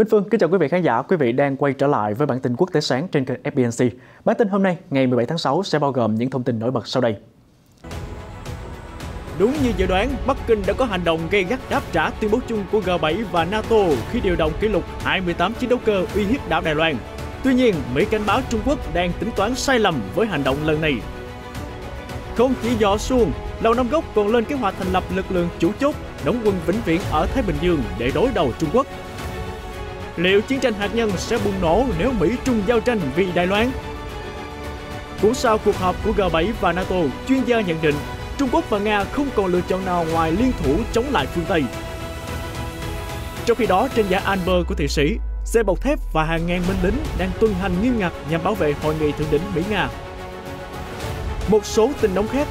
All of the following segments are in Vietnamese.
Minh Phương kính chào quý vị khán giả, quý vị đang quay trở lại với bản tin quốc tế sáng trên kênh FBNC. Bản tin hôm nay ngày 17 tháng 6 sẽ bao gồm những thông tin nổi bật sau đây. Đúng như dự đoán, Bắc Kinh đã có hành động gây gắt đáp trả tuyên bố chung của G7 và NATO khi điều động kỷ lục 28 chiến đấu cơ uy hiếp đảo Đài Loan. Tuy nhiên, Mỹ cảnh báo Trung Quốc đang tính toán sai lầm với hành động lần này. Không chỉ dọ xuông, Lầu Năm gốc còn lên kế hoạch thành lập lực lượng chủ chốt đóng quân vĩnh viễn ở Thái Bình Dương để đối đầu Trung Quốc Liệu chiến tranh hạt nhân sẽ bùng nổ nếu Mỹ Trung giao tranh vì Đài Loan? Cũng sau cuộc họp của G7 và NATO, chuyên gia nhận định Trung Quốc và Nga không còn lựa chọn nào ngoài liên thủ chống lại phương Tây. Trong khi đó, trên giả Anber của Thụy Sĩ, xe bọc thép và hàng ngàn binh lính đang tuân hành nghiêm ngặt nhằm bảo vệ hội nghị thượng đỉnh Mỹ-Nga. Một số tin nóng khác,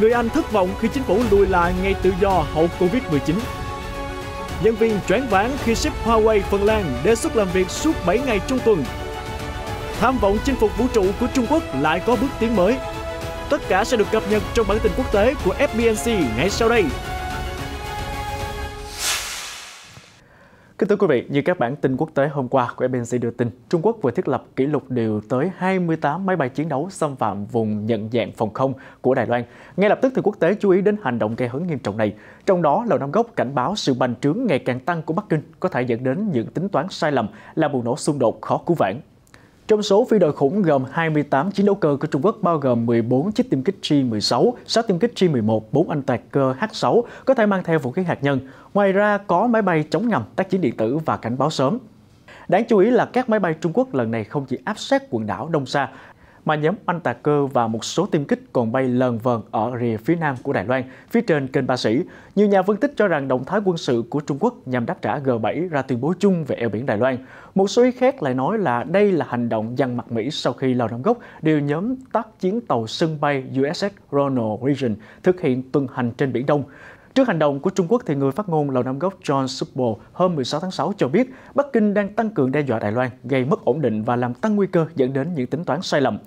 người Anh thất vọng khi chính phủ lùi lại ngay tự do hậu Covid-19. Nhân viên choáng ván khi ship Huawei Phần Lan đề xuất làm việc suốt 7 ngày trong tuần. Tham vọng chinh phục vũ trụ của Trung Quốc lại có bước tiến mới. Tất cả sẽ được cập nhật trong bản tin quốc tế của FBNC ngay sau đây. Kính thưa quý vị, như các bản tin quốc tế hôm qua của BBC đưa tin, Trung Quốc vừa thiết lập kỷ lục điều tới 28 máy bay chiến đấu xâm phạm vùng nhận dạng phòng không của Đài Loan. Ngay lập tức thì quốc tế chú ý đến hành động gây hấn nghiêm trọng này. Trong đó, Lầu Năm Góc cảnh báo sự bành trướng ngày càng tăng của Bắc Kinh có thể dẫn đến những tính toán sai lầm là bùng nổ xung đột khó cứu vãn trong số phi đội khủng gồm 28 chiến đấu cơ của Trung Quốc bao gồm 14 chiếc tiêm kích J-16, 6 tiêm kích J-11, 4 anh tạc cơ H-6 có thể mang theo vũ khí hạt nhân. Ngoài ra có máy bay chống ngầm, tác chiến điện tử và cảnh báo sớm. Đáng chú ý là các máy bay Trung Quốc lần này không chỉ áp sát quần đảo Đông Sa mà nhóm Anh Tà Cơ và một số tiêm kích còn bay lờn vờn ở rìa phía nam của Đài Loan, phía trên kênh Ba Sĩ. Nhiều nhà phân tích cho rằng động thái quân sự của Trung Quốc nhằm đáp trả G7 ra tuyên bố chung về eo biển Đài Loan. Một số ý khác lại nói là đây là hành động dằn mặt Mỹ sau khi Lào Năm gốc, điều nhóm tác chiến tàu sân bay USS Ronald Reagan thực hiện tuần hành trên Biển Đông. Trước hành động của Trung Quốc, thì người phát ngôn Lầu Năm Góc John Supple hôm 16 tháng 6 cho biết Bắc Kinh đang tăng cường đe dọa Đài Loan, gây mất ổn định và làm tăng nguy cơ dẫn đến những tính toán sai lầm.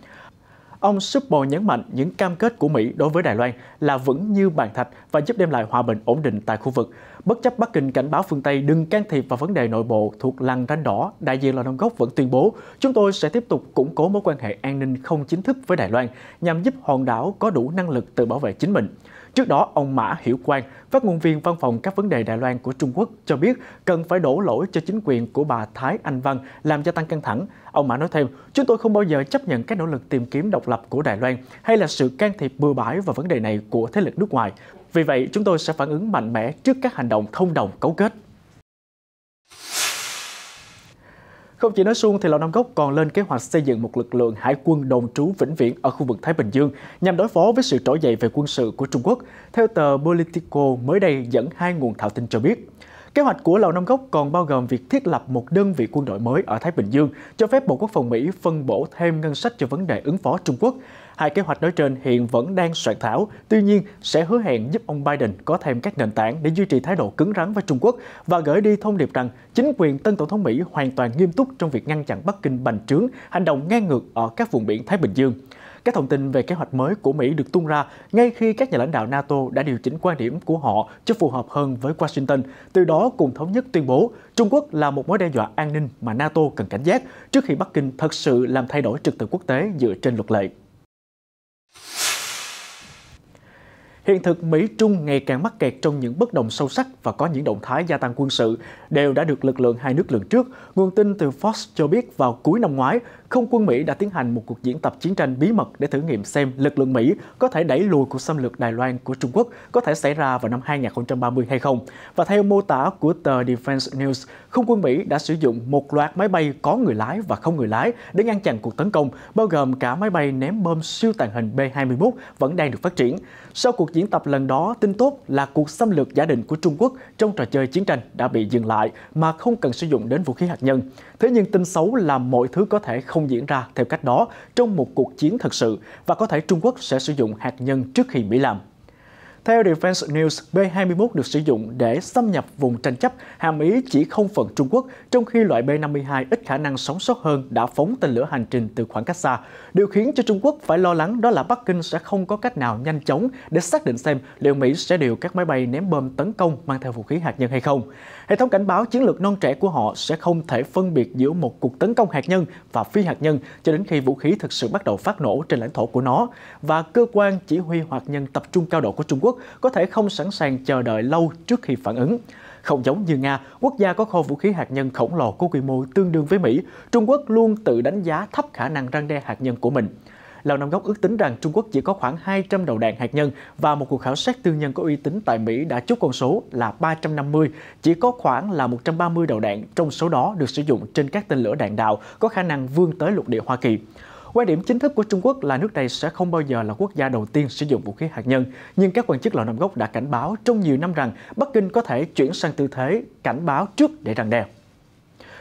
Ông Supple nhấn mạnh những cam kết của Mỹ đối với Đài Loan là vững như bàn thạch và giúp đem lại hòa bình ổn định tại khu vực. Bất chấp Bắc Kinh cảnh báo phương Tây đừng can thiệp vào vấn đề nội bộ thuộc lằn ranh đỏ, đại diện Lò Đông Gốc vẫn tuyên bố chúng tôi sẽ tiếp tục củng cố mối quan hệ an ninh không chính thức với Đài Loan nhằm giúp hòn đảo có đủ năng lực tự bảo vệ chính mình. Trước đó, ông Mã Hiểu Quang, phát ngôn viên văn phòng các vấn đề Đài Loan của Trung Quốc cho biết cần phải đổ lỗi cho chính quyền của bà Thái Anh Văn làm gia tăng căng thẳng. Ông Mã nói thêm, chúng tôi không bao giờ chấp nhận các nỗ lực tìm kiếm độc lập của Đài Loan hay là sự can thiệp bừa bãi vào vấn đề này của thế lực nước ngoài. Vì vậy, chúng tôi sẽ phản ứng mạnh mẽ trước các hành động thông đồng cấu kết. Không chỉ nói suông thì Lầu Năm Góc còn lên kế hoạch xây dựng một lực lượng hải quân đồn trú vĩnh viễn ở khu vực Thái Bình Dương nhằm đối phó với sự trỗi dậy về quân sự của Trung Quốc. Theo tờ Politico mới đây dẫn hai nguồn thạo tin cho biết, Kế hoạch của Lầu Năm Góc còn bao gồm việc thiết lập một đơn vị quân đội mới ở Thái Bình Dương, cho phép Bộ Quốc phòng Mỹ phân bổ thêm ngân sách cho vấn đề ứng phó Trung Quốc. Hai kế hoạch nói trên hiện vẫn đang soạn thảo, tuy nhiên sẽ hứa hẹn giúp ông Biden có thêm các nền tảng để duy trì thái độ cứng rắn với Trung Quốc và gửi đi thông điệp rằng chính quyền tân tổng thống Mỹ hoàn toàn nghiêm túc trong việc ngăn chặn Bắc Kinh bành trướng hành động ngang ngược ở các vùng biển Thái Bình Dương. Các thông tin về kế hoạch mới của Mỹ được tung ra ngay khi các nhà lãnh đạo NATO đã điều chỉnh quan điểm của họ cho phù hợp hơn với Washington, từ đó cùng thống nhất tuyên bố Trung Quốc là một mối đe dọa an ninh mà NATO cần cảnh giác trước khi Bắc Kinh thật sự làm thay đổi trật tự quốc tế dựa trên luật lệ. hiện thực Mỹ-Trung ngày càng mắc kẹt trong những bất đồng sâu sắc và có những động thái gia tăng quân sự đều đã được lực lượng hai nước lường trước. Nguồn tin từ Fox cho biết vào cuối năm ngoái, không quân Mỹ đã tiến hành một cuộc diễn tập chiến tranh bí mật để thử nghiệm xem lực lượng Mỹ có thể đẩy lùi cuộc xâm lược Đài Loan của Trung Quốc có thể xảy ra vào năm 2030 hay không. Và theo mô tả của tờ Defense News, không quân Mỹ đã sử dụng một loạt máy bay có người lái và không người lái để ngăn chặn cuộc tấn công, bao gồm cả máy bay ném bom siêu tàng hình B-21 vẫn đang được phát triển. Sau cuộc diễn tập lần đó, tin tốt là cuộc xâm lược giả định của Trung Quốc trong trò chơi chiến tranh đã bị dừng lại mà không cần sử dụng đến vũ khí hạt nhân. Thế nhưng tin xấu là mọi thứ có thể không không diễn ra theo cách đó trong một cuộc chiến thực sự và có thể Trung Quốc sẽ sử dụng hạt nhân trước khi Mỹ làm. Theo Defense News, B-21 được sử dụng để xâm nhập vùng tranh chấp hàm ý chỉ không phận Trung Quốc, trong khi loại B-52 ít khả năng sống sót hơn đã phóng tên lửa hành trình từ khoảng cách xa. Điều khiến cho Trung Quốc phải lo lắng đó là Bắc Kinh sẽ không có cách nào nhanh chóng để xác định xem liệu Mỹ sẽ điều các máy bay ném bom tấn công mang theo vũ khí hạt nhân hay không. Hệ thống cảnh báo chiến lược non trẻ của họ sẽ không thể phân biệt giữa một cuộc tấn công hạt nhân và phi hạt nhân cho đến khi vũ khí thực sự bắt đầu phát nổ trên lãnh thổ của nó và cơ quan chỉ huy hạt nhân tập trung cao độ của Trung Quốc có thể không sẵn sàng chờ đợi lâu trước khi phản ứng. Không giống như Nga, quốc gia có kho vũ khí hạt nhân khổng lồ có quy mô tương đương với Mỹ, Trung Quốc luôn tự đánh giá thấp khả năng răng đe hạt nhân của mình. Lầu Năm Góc ước tính rằng Trung Quốc chỉ có khoảng 200 đầu đạn hạt nhân và một cuộc khảo sát tư nhân có uy tín tại Mỹ đã chốt con số là 350, chỉ có khoảng là 130 đầu đạn trong số đó được sử dụng trên các tên lửa đạn đạo có khả năng vươn tới lục địa Hoa Kỳ. Quan điểm chính thức của Trung Quốc là nước này sẽ không bao giờ là quốc gia đầu tiên sử dụng vũ khí hạt nhân, nhưng các quan chức Lầu Năm Góc đã cảnh báo trong nhiều năm rằng Bắc Kinh có thể chuyển sang tư thế cảnh báo trước để răng đe.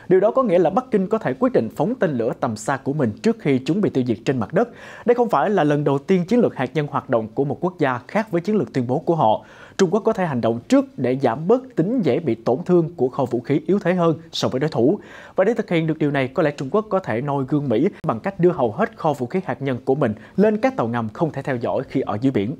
Điều đó có nghĩa là Bắc Kinh có thể quyết định phóng tên lửa tầm xa của mình trước khi chúng bị tiêu diệt trên mặt đất. Đây không phải là lần đầu tiên chiến lược hạt nhân hoạt động của một quốc gia khác với chiến lược tuyên bố của họ. Trung Quốc có thể hành động trước để giảm bớt tính dễ bị tổn thương của kho vũ khí yếu thế hơn so với đối thủ. Và để thực hiện được điều này, có lẽ Trung Quốc có thể noi gương Mỹ bằng cách đưa hầu hết kho vũ khí hạt nhân của mình lên các tàu ngầm không thể theo dõi khi ở dưới biển.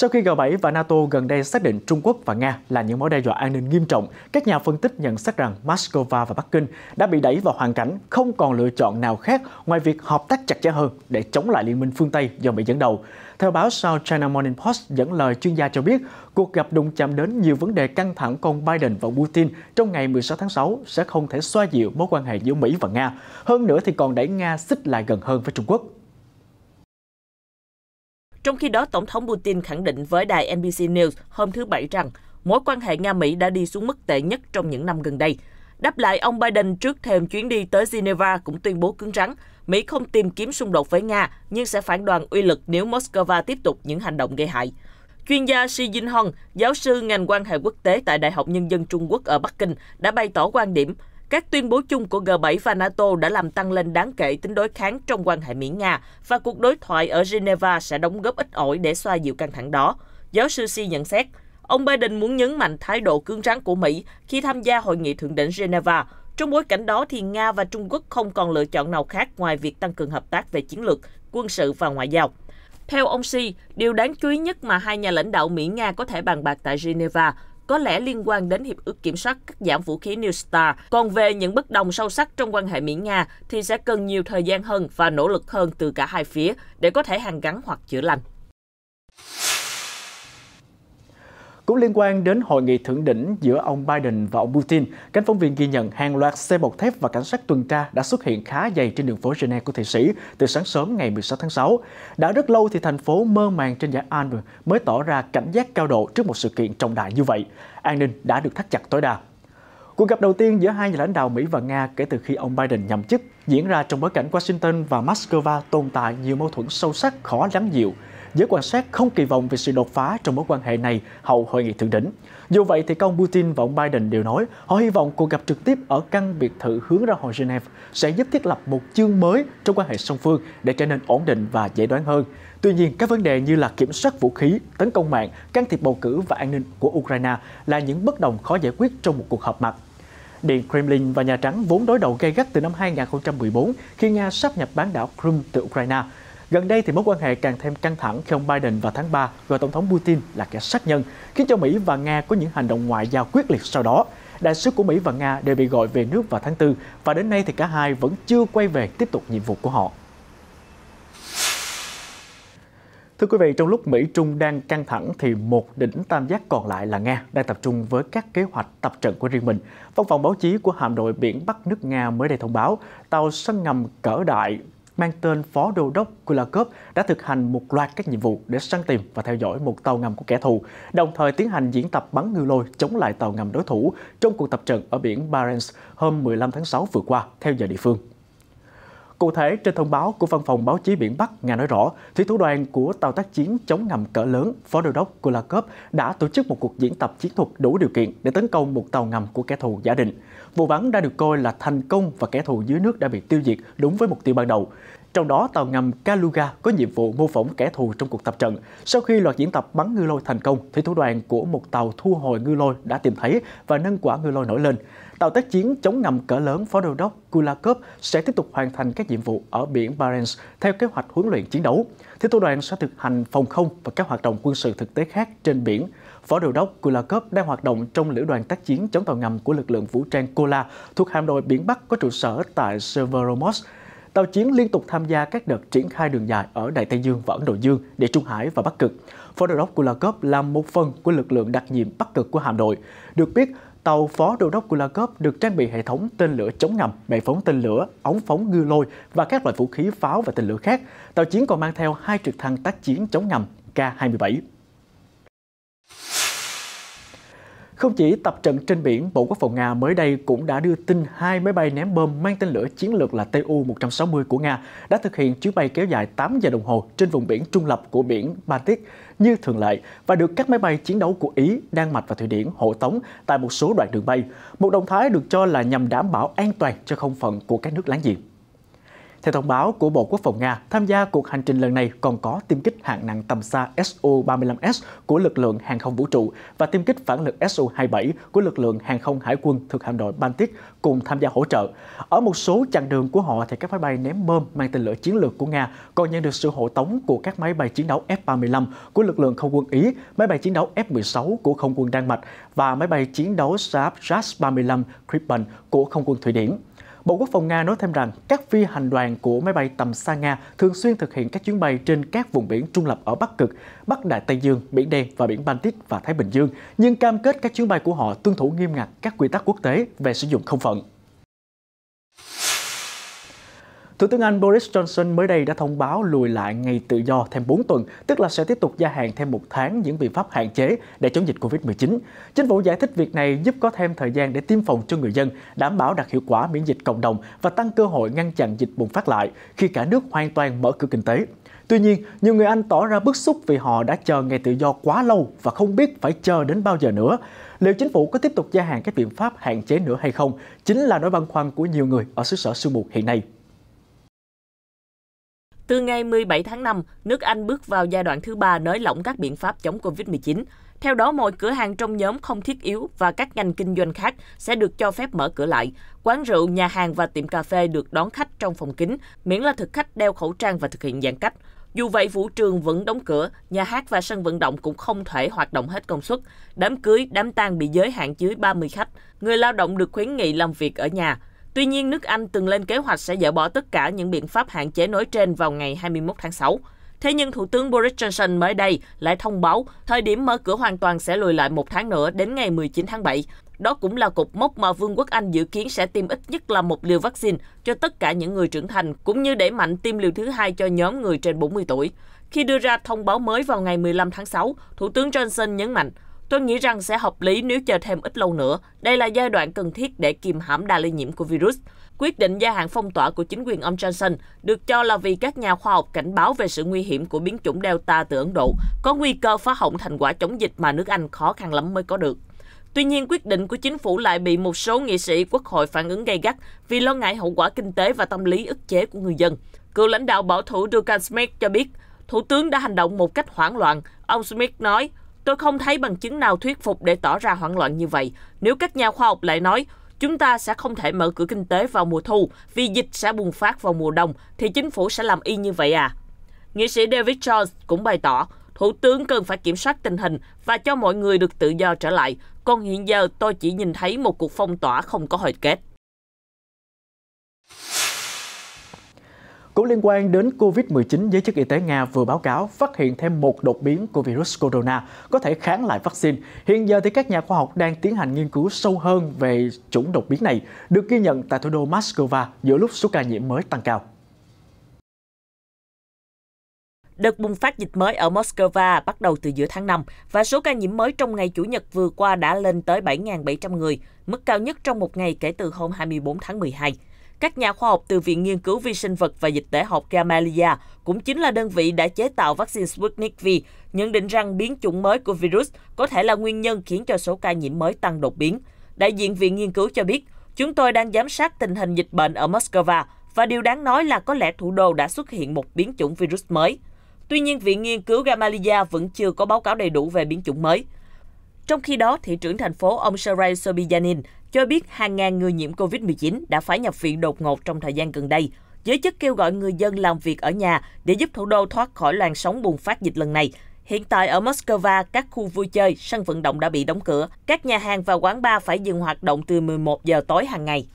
Sau khi G7 và NATO gần đây xác định Trung Quốc và Nga là những mối đe dọa an ninh nghiêm trọng, các nhà phân tích nhận xét rằng Moscow và Bắc Kinh đã bị đẩy vào hoàn cảnh không còn lựa chọn nào khác ngoài việc hợp tác chặt chẽ hơn để chống lại liên minh phương Tây do Mỹ dẫn đầu. Theo báo South China Morning Post dẫn lời chuyên gia cho biết, cuộc gặp đụng chạm đến nhiều vấn đề căng thẳng con Biden và Putin trong ngày 16 tháng 6 sẽ không thể xoa dịu mối quan hệ giữa Mỹ và Nga. Hơn nữa thì còn đẩy Nga xích lại gần hơn với Trung Quốc. Trong khi đó, Tổng thống Putin khẳng định với đài NBC News hôm thứ Bảy rằng mối quan hệ Nga-Mỹ đã đi xuống mức tệ nhất trong những năm gần đây. Đáp lại, ông Biden trước thêm chuyến đi tới Geneva cũng tuyên bố cứng rắn, Mỹ không tìm kiếm xung đột với Nga, nhưng sẽ phản đoàn uy lực nếu Moscow tiếp tục những hành động gây hại. Chuyên gia xi Jin Hong, giáo sư ngành quan hệ quốc tế tại Đại học Nhân dân Trung Quốc ở Bắc Kinh, đã bày tỏ quan điểm các tuyên bố chung của G7 và NATO đã làm tăng lên đáng kể tính đối kháng trong quan hệ Mỹ-Nga và cuộc đối thoại ở Geneva sẽ đóng góp ít ỏi để xoa dịu căng thẳng đó. Giáo sư Xi nhận xét, ông Biden muốn nhấn mạnh thái độ cứng rắn của Mỹ khi tham gia hội nghị thượng đỉnh Geneva. Trong bối cảnh đó thì Nga và Trung Quốc không còn lựa chọn nào khác ngoài việc tăng cường hợp tác về chiến lược, quân sự và ngoại giao. Theo ông Xi, điều đáng chú ý nhất mà hai nhà lãnh đạo Mỹ-Nga có thể bàn bạc tại Geneva có lẽ liên quan đến Hiệp ước Kiểm soát cắt giảm vũ khí New START. Còn về những bất đồng sâu sắc trong quan hệ Mỹ-Nga thì sẽ cần nhiều thời gian hơn và nỗ lực hơn từ cả hai phía để có thể hàn gắn hoặc chữa lành. Cũng liên quan đến hội nghị thượng đỉnh giữa ông Biden và ông Putin, cánh phóng viên ghi nhận hàng loạt xe bọc thép và cảnh sát tuần tra đã xuất hiện khá dày trên đường phố Geneva của Thụy Sĩ từ sáng sớm ngày 16 tháng 6. Đã rất lâu thì thành phố mơ màng trên giải Alps mới tỏ ra cảnh giác cao độ trước một sự kiện trọng đại như vậy. An ninh đã được thắt chặt tối đa. Cuộc gặp đầu tiên giữa hai nhà lãnh đạo Mỹ và Nga kể từ khi ông Biden nhậm chức diễn ra trong bối cảnh Washington và Moscow tồn tại nhiều mâu thuẫn sâu sắc khó lắng dịu giới quan sát không kỳ vọng về sự đột phá trong mối quan hệ này hậu hội nghị thượng đỉnh. Dù vậy thì ông Putin và ông Biden đều nói họ hy vọng cuộc gặp trực tiếp ở căn biệt thự hướng ra hồ Geneva sẽ giúp thiết lập một chương mới trong quan hệ song phương để trở nên ổn định và dễ đoán hơn. Tuy nhiên, các vấn đề như là kiểm soát vũ khí, tấn công mạng, can thiệp bầu cử và an ninh của Ukraine là những bất đồng khó giải quyết trong một cuộc họp mặt. Điện Kremlin và Nhà Trắng vốn đối đầu gay gắt từ năm 2014 khi Nga sắp nhập bán đảo Crimea từ Ukraine. Gần đây thì mối quan hệ càng thêm căng thẳng khi ông Biden vào tháng 3 gọi Tổng thống Putin là kẻ sát nhân, khiến cho Mỹ và Nga có những hành động ngoại giao quyết liệt sau đó. Đại sứ của Mỹ và Nga đều bị gọi về nước vào tháng 4 và đến nay thì cả hai vẫn chưa quay về tiếp tục nhiệm vụ của họ. Thưa quý vị, trong lúc Mỹ-Trung đang căng thẳng thì một đỉnh tam giác còn lại là Nga đang tập trung với các kế hoạch tập trận của riêng mình. Văn phòng báo chí của hạm đội biển Bắc nước Nga mới đây thông báo tàu săn ngầm cỡ đại mang tên Phó Đô đốc Kulakov đã thực hành một loạt các nhiệm vụ để săn tìm và theo dõi một tàu ngầm của kẻ thù, đồng thời tiến hành diễn tập bắn ngư lôi chống lại tàu ngầm đối thủ trong cuộc tập trận ở biển Barents hôm 15 tháng 6 vừa qua theo giờ địa phương. Cụ thể, trên thông báo của Văn phòng Báo chí Biển Bắc, Nga nói rõ, thủy thủ đoàn của tàu tác chiến chống ngầm cỡ lớn, Phó Đô đốc Kulakov đã tổ chức một cuộc diễn tập chiến thuật đủ điều kiện để tấn công một tàu ngầm của kẻ thù giả định. Vụ bắn đã được coi là thành công và kẻ thù dưới nước đã bị tiêu diệt đúng với mục tiêu ban đầu. Trong đó, tàu ngầm Kaluga có nhiệm vụ mô phỏng kẻ thù trong cuộc tập trận. Sau khi loạt diễn tập bắn ngư lôi thành công, thủy thủ đoàn của một tàu thu hồi ngư lôi đã tìm thấy và nâng quả ngư lôi nổi lên. Tàu tác chiến chống ngầm cỡ lớn Phó Đô đốc Kulakov sẽ tiếp tục hoàn thành các nhiệm vụ ở biển Barents theo kế hoạch huấn luyện chiến đấu. Thế tổ đoàn sẽ thực hành phòng không và các hoạt động quân sự thực tế khác trên biển. Phó Điều đốc Kulakov đang hoạt động trong lữ đoàn tác chiến chống tàu ngầm của lực lượng vũ trang Kola thuộc hạm đội biển Bắc có trụ sở tại Severomorsk. Tàu chiến liên tục tham gia các đợt triển khai đường dài ở Đại Tây Dương và Ấn Độ Dương để Trung Hải và Bắc Cực. Phó điều đốc Kulakov là một phần của lực lượng đặc nhiệm Bắc Cực của hạm đội. Được biết, tàu Phó Đô đốc Kulakov được trang bị hệ thống tên lửa chống ngầm, bệ phóng tên lửa, ống phóng ngư lôi và các loại vũ khí pháo và tên lửa khác. Tàu chiến còn mang theo hai trực thăng tác chiến chống ngầm K-27. Không chỉ tập trận trên biển, Bộ Quốc phòng Nga mới đây cũng đã đưa tin hai máy bay ném bom mang tên lửa chiến lược là Tu-160 của Nga đã thực hiện chuyến bay kéo dài 8 giờ đồng hồ trên vùng biển trung lập của biển Baltic như thường lệ và được các máy bay chiến đấu của Ý, Đan Mạch và Thụy Điển hộ tống tại một số đoạn đường bay. Một động thái được cho là nhằm đảm bảo an toàn cho không phận của các nước láng giềng. Theo thông báo của Bộ Quốc phòng Nga, tham gia cuộc hành trình lần này còn có tiêm kích hạng nặng tầm xa Su-35S của lực lượng hàng không vũ trụ và tiêm kích phản lực Su-27 của lực lượng hàng không hải quân thuộc hạm đội Baltic cùng tham gia hỗ trợ. Ở một số chặng đường của họ thì các máy bay ném bom mang tên lửa chiến lược của Nga còn nhận được sự hộ tống của các máy bay chiến đấu F-35 của lực lượng không quân Ý, máy bay chiến đấu F-16 của không quân Đan Mạch và máy bay chiến đấu Saab JAS-35 Gripen của không quân Thụy Điển. Bộ Quốc phòng Nga nói thêm rằng các phi hành đoàn của máy bay tầm xa Nga thường xuyên thực hiện các chuyến bay trên các vùng biển trung lập ở Bắc Cực, Bắc Đại Tây Dương, Biển Đen và Biển Baltic và Thái Bình Dương, nhưng cam kết các chuyến bay của họ tuân thủ nghiêm ngặt các quy tắc quốc tế về sử dụng không phận. Thủ tướng Anh Boris Johnson mới đây đã thông báo lùi lại ngày tự do thêm 4 tuần, tức là sẽ tiếp tục gia hạn thêm một tháng những biện pháp hạn chế để chống dịch Covid-19. Chính phủ giải thích việc này giúp có thêm thời gian để tiêm phòng cho người dân, đảm bảo đạt hiệu quả miễn dịch cộng đồng và tăng cơ hội ngăn chặn dịch bùng phát lại khi cả nước hoàn toàn mở cửa kinh tế. Tuy nhiên, nhiều người Anh tỏ ra bức xúc vì họ đã chờ ngày tự do quá lâu và không biết phải chờ đến bao giờ nữa. Liệu chính phủ có tiếp tục gia hạn các biện pháp hạn chế nữa hay không chính là nỗi băn khoăn của nhiều người ở xứ sở sương mù hiện nay. Từ ngày 17 tháng 5, nước Anh bước vào giai đoạn thứ ba nới lỏng các biện pháp chống COVID-19. Theo đó, mọi cửa hàng trong nhóm không thiết yếu và các ngành kinh doanh khác sẽ được cho phép mở cửa lại. Quán rượu, nhà hàng và tiệm cà phê được đón khách trong phòng kính, miễn là thực khách đeo khẩu trang và thực hiện giãn cách. Dù vậy, vũ trường vẫn đóng cửa, nhà hát và sân vận động cũng không thể hoạt động hết công suất. Đám cưới, đám tang bị giới hạn dưới 30 khách. Người lao động được khuyến nghị làm việc ở nhà. Tuy nhiên, nước Anh từng lên kế hoạch sẽ dỡ bỏ tất cả những biện pháp hạn chế nói trên vào ngày 21 tháng 6. Thế nhưng Thủ tướng Boris Johnson mới đây lại thông báo thời điểm mở cửa hoàn toàn sẽ lùi lại một tháng nữa đến ngày 19 tháng 7. Đó cũng là cột mốc mà Vương quốc Anh dự kiến sẽ tiêm ít nhất là một liều vaccine cho tất cả những người trưởng thành, cũng như đẩy mạnh tiêm liều thứ hai cho nhóm người trên 40 tuổi. Khi đưa ra thông báo mới vào ngày 15 tháng 6, Thủ tướng Johnson nhấn mạnh Tôi nghĩ rằng sẽ hợp lý nếu chờ thêm ít lâu nữa. Đây là giai đoạn cần thiết để kiềm hãm đà lây nhiễm của virus. Quyết định gia hạn phong tỏa của chính quyền ông Johnson được cho là vì các nhà khoa học cảnh báo về sự nguy hiểm của biến chủng Delta từ Ấn Độ, có nguy cơ phá hỏng thành quả chống dịch mà nước Anh khó khăn lắm mới có được. Tuy nhiên, quyết định của chính phủ lại bị một số nghị sĩ quốc hội phản ứng gay gắt vì lo ngại hậu quả kinh tế và tâm lý ức chế của người dân. Cựu lãnh đạo bảo thủ Duncan Smith cho biết, Thủ tướng đã hành động một cách hoảng loạn. Ông Smith nói, Tôi không thấy bằng chứng nào thuyết phục để tỏ ra hoảng loạn như vậy. Nếu các nhà khoa học lại nói, chúng ta sẽ không thể mở cửa kinh tế vào mùa thu vì dịch sẽ bùng phát vào mùa đông, thì chính phủ sẽ làm y như vậy à? Nghị sĩ David Jones cũng bày tỏ, Thủ tướng cần phải kiểm soát tình hình và cho mọi người được tự do trở lại. Còn hiện giờ tôi chỉ nhìn thấy một cuộc phong tỏa không có hồi kết. Cũng liên quan đến COVID-19, giới chức y tế Nga vừa báo cáo phát hiện thêm một đột biến của virus corona có thể kháng lại vaccine. Hiện giờ thì các nhà khoa học đang tiến hành nghiên cứu sâu hơn về chủng đột biến này, được ghi nhận tại thủ đô Moscow giữa lúc số ca nhiễm mới tăng cao. Đợt bùng phát dịch mới ở Moscow bắt đầu từ giữa tháng 5 và số ca nhiễm mới trong ngày Chủ nhật vừa qua đã lên tới 7.700 người, mức cao nhất trong một ngày kể từ hôm 24 tháng 12. Các nhà khoa học từ Viện Nghiên cứu Vi sinh vật và Dịch tễ học Gamaleya cũng chính là đơn vị đã chế tạo vaccine Sputnik V, nhận định rằng biến chủng mới của virus có thể là nguyên nhân khiến cho số ca nhiễm mới tăng đột biến. Đại diện Viện Nghiên cứu cho biết, chúng tôi đang giám sát tình hình dịch bệnh ở Moscow và điều đáng nói là có lẽ thủ đô đã xuất hiện một biến chủng virus mới. Tuy nhiên, Viện Nghiên cứu Gamaleya vẫn chưa có báo cáo đầy đủ về biến chủng mới. Trong khi đó, thị trưởng thành phố ông Sergei Sobyanin cho biết hàng ngàn người nhiễm COVID-19 đã phải nhập viện đột ngột trong thời gian gần đây. Giới chức kêu gọi người dân làm việc ở nhà để giúp thủ đô thoát khỏi làn sóng bùng phát dịch lần này. Hiện tại ở Moscow, các khu vui chơi, sân vận động đã bị đóng cửa. Các nhà hàng và quán bar phải dừng hoạt động từ 11 giờ tối hàng ngày.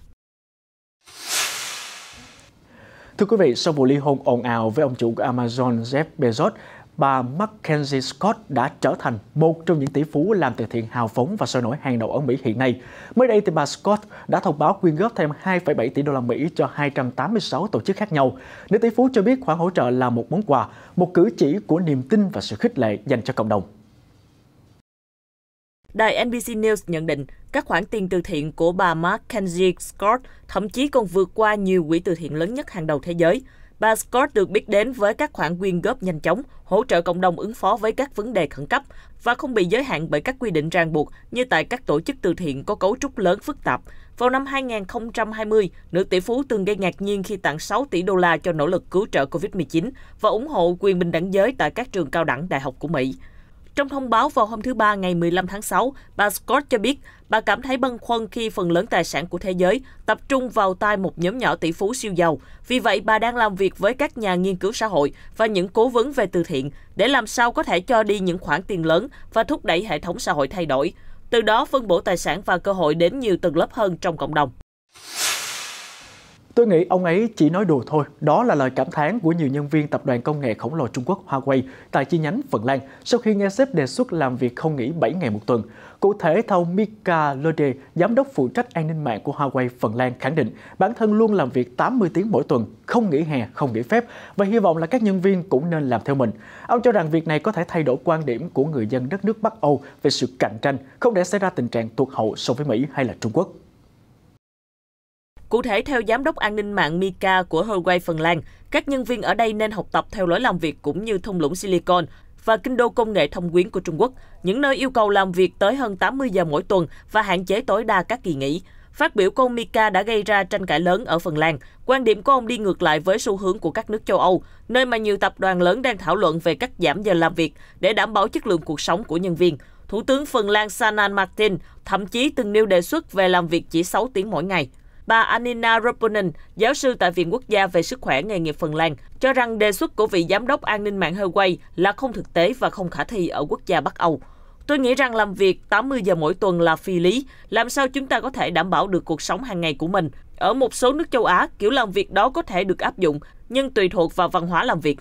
Thưa quý vị, sau vụ ly hôn ồn ào với ông chủ của Amazon Jeff Bezos, bà Mackenzie Scott đã trở thành một trong những tỷ phú làm từ thiện hào phóng và sôi nổi hàng đầu ở Mỹ hiện nay. Mới đây thì bà Scott đã thông báo quyên góp thêm 2,7 tỷ đô la Mỹ cho 286 tổ chức khác nhau. Nữ tỷ phú cho biết khoản hỗ trợ là một món quà, một cử chỉ của niềm tin và sự khích lệ dành cho cộng đồng. Đài NBC News nhận định các khoản tiền từ thiện của bà Mackenzie Scott thậm chí còn vượt qua nhiều quỹ từ thiện lớn nhất hàng đầu thế giới. Bà Scott được biết đến với các khoản quyên góp nhanh chóng, hỗ trợ cộng đồng ứng phó với các vấn đề khẩn cấp và không bị giới hạn bởi các quy định ràng buộc như tại các tổ chức từ thiện có cấu trúc lớn phức tạp. Vào năm 2020, nữ tỷ phú từng gây ngạc nhiên khi tặng 6 tỷ đô la cho nỗ lực cứu trợ COVID-19 và ủng hộ quyền bình đẳng giới tại các trường cao đẳng đại học của Mỹ. Trong thông báo vào hôm thứ Ba ngày 15 tháng 6, bà Scott cho biết bà cảm thấy băn khoăn khi phần lớn tài sản của thế giới tập trung vào tay một nhóm nhỏ tỷ phú siêu giàu. Vì vậy, bà đang làm việc với các nhà nghiên cứu xã hội và những cố vấn về từ thiện để làm sao có thể cho đi những khoản tiền lớn và thúc đẩy hệ thống xã hội thay đổi từ đó phân bổ tài sản và cơ hội đến nhiều tầng lớp hơn trong cộng đồng. Tôi nghĩ ông ấy chỉ nói đùa thôi. Đó là lời cảm thán của nhiều nhân viên tập đoàn công nghệ khổng lồ Trung Quốc Huawei tại chi nhánh Phần Lan sau khi nghe sếp đề xuất làm việc không nghỉ 7 ngày một tuần. Cụ thể, theo Mika Lode, giám đốc phụ trách an ninh mạng của Huawei Phần Lan khẳng định bản thân luôn làm việc 80 tiếng mỗi tuần, không nghỉ hè, không nghỉ phép và hy vọng là các nhân viên cũng nên làm theo mình. Ông cho rằng việc này có thể thay đổi quan điểm của người dân đất nước Bắc Âu về sự cạnh tranh, không để xảy ra tình trạng tuột hậu so với Mỹ hay là Trung Quốc. Cụ thể, theo Giám đốc An ninh mạng Mika của Huawei Phần Lan, các nhân viên ở đây nên học tập theo lối làm việc cũng như thung lũng Silicon và kinh đô công nghệ thông quyến của Trung Quốc, những nơi yêu cầu làm việc tới hơn 80 giờ mỗi tuần và hạn chế tối đa các kỳ nghỉ. Phát biểu của ông Mika đã gây ra tranh cãi lớn ở Phần Lan. Quan điểm của ông đi ngược lại với xu hướng của các nước châu Âu, nơi mà nhiều tập đoàn lớn đang thảo luận về cắt giảm giờ làm việc để đảm bảo chất lượng cuộc sống của nhân viên. Thủ tướng Phần Lan Sanan Martin thậm chí từng nêu đề xuất về làm việc chỉ 6 tiếng mỗi ngày. Bà Anina Roponen, giáo sư tại Viện Quốc gia về Sức khỏe Nghề nghiệp Phần Lan, cho rằng đề xuất của vị giám đốc an ninh mạng Huawei là không thực tế và không khả thi ở quốc gia Bắc Âu. Tôi nghĩ rằng làm việc 80 giờ mỗi tuần là phi lý. Làm sao chúng ta có thể đảm bảo được cuộc sống hàng ngày của mình? Ở một số nước châu Á, kiểu làm việc đó có thể được áp dụng, nhưng tùy thuộc vào văn hóa làm việc.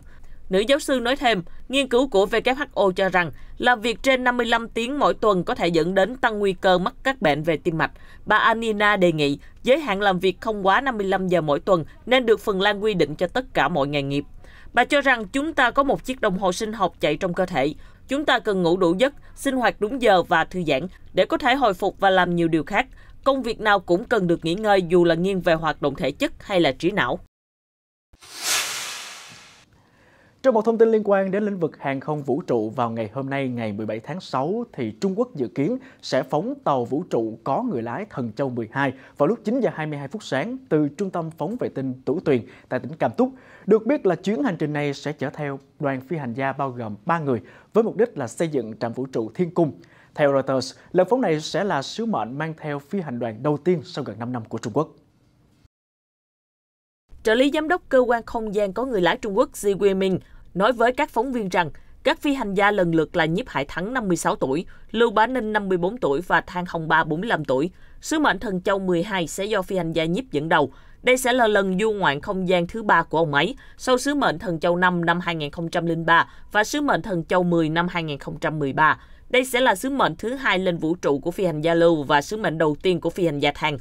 Nữ giáo sư nói thêm, nghiên cứu của WHO cho rằng làm việc trên 55 tiếng mỗi tuần có thể dẫn đến tăng nguy cơ mắc các bệnh về tim mạch. Bà Anina đề nghị giới hạn làm việc không quá 55 giờ mỗi tuần nên được Phần Lan quy định cho tất cả mọi nghề nghiệp. Bà cho rằng chúng ta có một chiếc đồng hồ sinh học chạy trong cơ thể. Chúng ta cần ngủ đủ giấc, sinh hoạt đúng giờ và thư giãn để có thể hồi phục và làm nhiều điều khác. Công việc nào cũng cần được nghỉ ngơi dù là nghiêng về hoạt động thể chất hay là trí não. Trong một thông tin liên quan đến lĩnh vực hàng không vũ trụ vào ngày hôm nay ngày 17 tháng 6 thì Trung Quốc dự kiến sẽ phóng tàu vũ trụ có người lái Thần Châu 12 vào lúc 9 giờ 22 phút sáng từ trung tâm phóng vệ tinh Tủ Tuyền tại tỉnh Cam Túc. Được biết là chuyến hành trình này sẽ chở theo đoàn phi hành gia bao gồm 3 người với mục đích là xây dựng trạm vũ trụ Thiên Cung. Theo Reuters, lần phóng này sẽ là sứ mệnh mang theo phi hành đoàn đầu tiên sau gần 5 năm của Trung Quốc trợ lý giám đốc cơ quan không gian có người lái Trung Quốc Xi Jinping nói với các phóng viên rằng các phi hành gia lần lượt là Nhiếp Hải Thắng 56 tuổi, Lưu Bá Ninh 54 tuổi và Thang Hồng Ba 45 tuổi. Sứ mệnh Thần Châu 12 sẽ do phi hành gia Nhiếp dẫn đầu. Đây sẽ là lần du ngoạn không gian thứ ba của ông ấy, sau sứ mệnh Thần Châu 5 năm 2003 và sứ mệnh Thần Châu 10 năm 2013. Đây sẽ là sứ mệnh thứ hai lên vũ trụ của phi hành gia Lưu và sứ mệnh đầu tiên của phi hành gia Thang.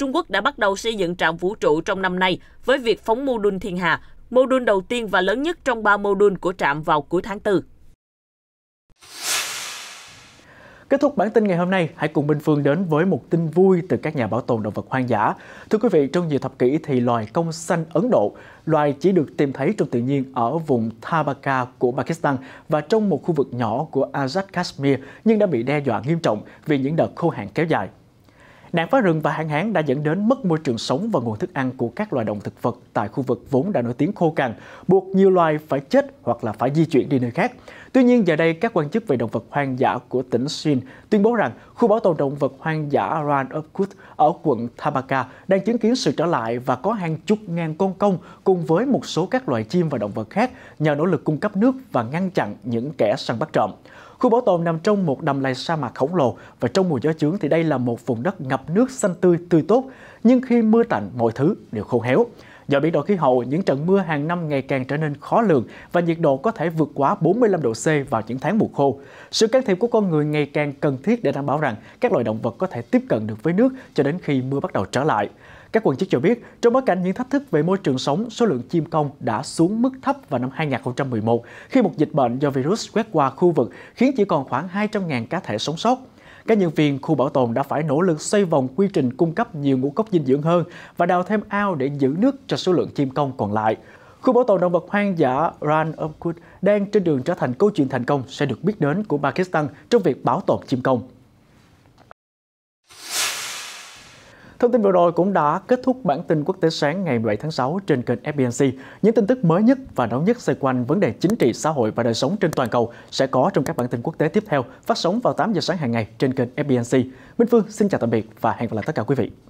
Trung Quốc đã bắt đầu xây dựng trạm vũ trụ trong năm nay với việc phóng mô đun thiên hà, mô đun đầu tiên và lớn nhất trong ba mô đun của trạm vào cuối tháng 4. Kết thúc bản tin ngày hôm nay, hãy cùng Minh Phương đến với một tin vui từ các nhà bảo tồn động vật hoang dã. Thưa quý vị, trong nhiều thập kỷ thì loài công xanh Ấn Độ, loài chỉ được tìm thấy trong tự nhiên ở vùng Thabaka của Pakistan và trong một khu vực nhỏ của Azad Kashmir nhưng đã bị đe dọa nghiêm trọng vì những đợt khô hạn kéo dài. Nạn phá rừng và hạn hán đã dẫn đến mất môi trường sống và nguồn thức ăn của các loài động thực vật tại khu vực vốn đã nổi tiếng khô cằn, buộc nhiều loài phải chết hoặc là phải di chuyển đi nơi khác. Tuy nhiên, giờ đây các quan chức về động vật hoang dã của tỉnh Xin tuyên bố rằng khu bảo tồn động vật hoang dã Aran Kut ở quận Thabaka đang chứng kiến sự trở lại và có hàng chục ngàn con công cùng với một số các loài chim và động vật khác nhờ nỗ lực cung cấp nước và ngăn chặn những kẻ săn bắt trộm. Khu bảo tồn nằm trong một đầm lầy sa mạc khổng lồ và trong mùa gió chướng thì đây là một vùng đất ngập nước xanh tươi tươi tốt, nhưng khi mưa tạnh mọi thứ đều khô héo. Do biến đổi khí hậu, những trận mưa hàng năm ngày càng trở nên khó lường và nhiệt độ có thể vượt quá 45 độ C vào những tháng mùa khô. Sự can thiệp của con người ngày càng cần thiết để đảm bảo rằng các loài động vật có thể tiếp cận được với nước cho đến khi mưa bắt đầu trở lại. Các quan chức cho biết, trong bối cảnh những thách thức về môi trường sống, số lượng chim công đã xuống mức thấp vào năm 2011 khi một dịch bệnh do virus quét qua khu vực khiến chỉ còn khoảng 200.000 cá thể sống sót. Các nhân viên khu bảo tồn đã phải nỗ lực xây vòng quy trình cung cấp nhiều ngũ cốc dinh dưỡng hơn và đào thêm ao để giữ nước cho số lượng chim công còn lại. Khu bảo tồn động vật hoang dã Ran Omkut đang trên đường trở thành câu chuyện thành công sẽ được biết đến của Pakistan trong việc bảo tồn chim công. Thông tin vừa rồi cũng đã kết thúc bản tin quốc tế sáng ngày 7 tháng 6 trên kênh FBNC. Những tin tức mới nhất và nóng nhất xoay quanh vấn đề chính trị, xã hội và đời sống trên toàn cầu sẽ có trong các bản tin quốc tế tiếp theo phát sóng vào 8 giờ sáng hàng ngày trên kênh FBNC. Minh Phương xin chào tạm biệt và hẹn gặp lại tất cả quý vị.